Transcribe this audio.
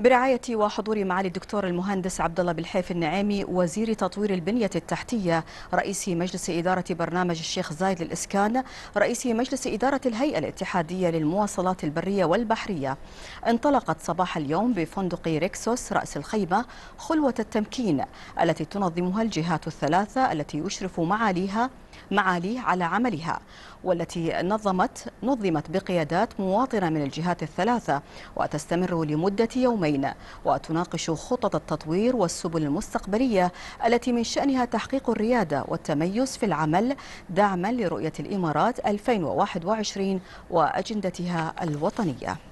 برعاية وحضور معالي الدكتور المهندس عبد الله بالحيف النعيمي وزير تطوير البنية التحتية رئيس مجلس إدارة برنامج الشيخ زايد للإسكان رئيس مجلس إدارة الهيئة الاتحادية للمواصلات البرية والبحرية انطلقت صباح اليوم بفندق ريكسوس رأس الخيمة خلوة التمكين التي تنظمها الجهات الثلاثة التي يشرف معاليها معاليه على عملها والتي نظمت نظمت بقيادات مواطنة من الجهات الثلاثة وتستمر لمدة يومين الجانبين وتناقش خطط التطوير والسبل المستقبلية التي من شأنها تحقيق الريادة والتميز في العمل دعما لرؤية الإمارات 2021 وأجندتها الوطنية